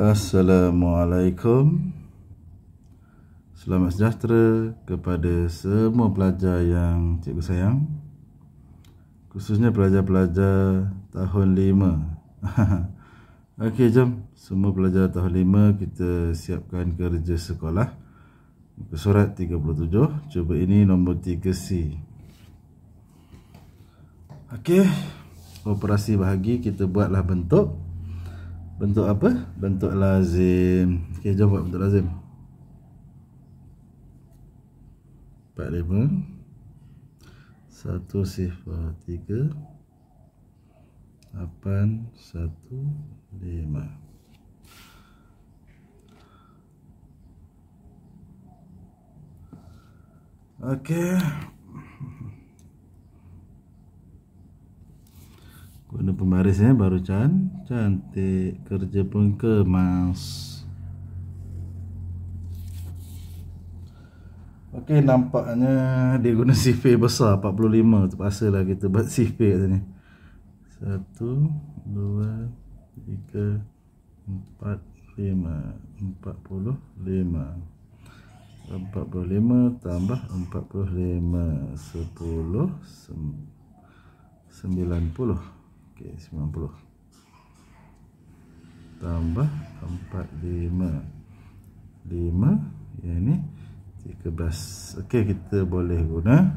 Assalamualaikum Selamat sejahtera kepada semua pelajar yang cikgu sayang Khususnya pelajar-pelajar tahun 5 Okey jom semua pelajar tahun 5 kita siapkan kerja sekolah Muka surat 37 Cuba ini nombor 3C Okey operasi bahagi kita buatlah bentuk Bentuk apa? Bentuk lazim Ok, jawab buat bentuk lazim 45 1 sifar 3 8 1 5 Okay. pembarisnya baru can cantik kerja pun kemas. Okey nampaknya dia guna CV besar 45 terpaksa lah kita buat CV kat sini 1,2,3,4,5,45,45 tambah 45, 10, 90. Okey, 90. Tambah 4, 5. 5, yang ini 13. Okey, kita boleh guna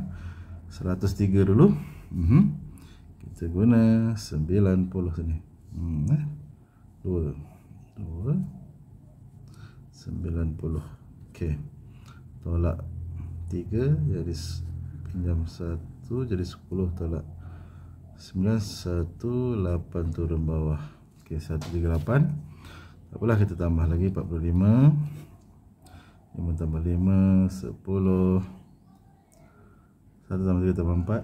103 dulu. Mm -hmm. Kita guna 90 sini. Hmm, eh? 2. 2. 90. Okey. Tolak 3 jadi pinjam 1 jadi 10 tolak 918 turun bawah ok 138 Apalah kita tambah lagi 45 5 tambah 5 10 Satu tambah tiga tambah empat.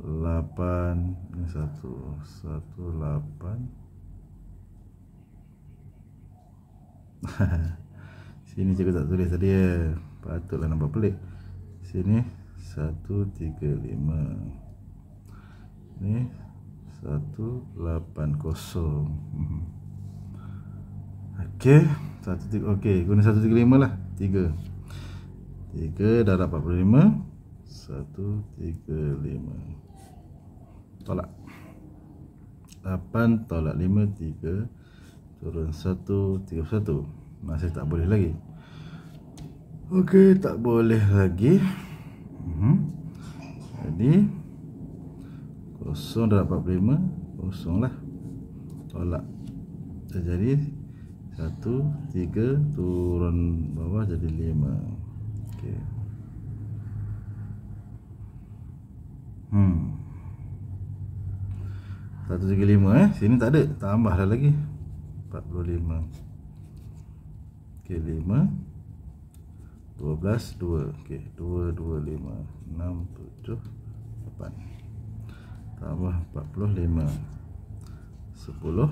Lapan ini satu satu lapan. sini cikgu tak tulis tadi ya patutlah nampak pelik sini satu tiga lima ni satu lapan kosong mhm. Okey, satu tiga okey guna satu tiga lima lah tiga tiga darab dapat puluh lima satu tiga lima tolak lapan tolak lima tiga turun satu tiga satu masih tak boleh lagi Okey, tak boleh lagi. Mhm. Jadi Kosong dah 45 Kosong lah Tolak Jadi satu tiga Turun bawah jadi lima. Okey Hmm 135 eh Sini tak ada Tambah dah lagi 45 Okey 5 dua belas dua ok dua dua lima enam tujuh lapan tambah empat puluh lima sepuluh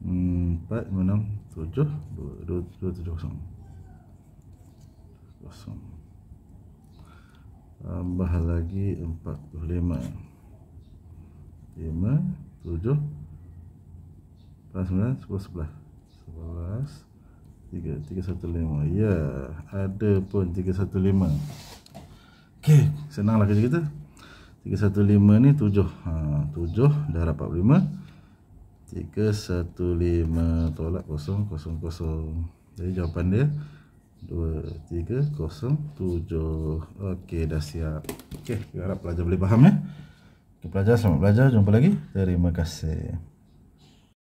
hmm, empat enam tujuh dua dua tujuh kosong kosong tambah lagi empat puluh lima lima tujuh empat sembilan sepuluh sebelah sebelas 315 Ya Ada pun 315 Okey Senanglah kerja kita 315 ni 7 ha, 7 Dah dapat 5 315 Tolak kosong kosong kosong. Jadi jawapan dia 2307 Okey dah siap Okey Harap pelajar boleh faham ya Kepelajar selamat belajar Jumpa lagi Terima kasih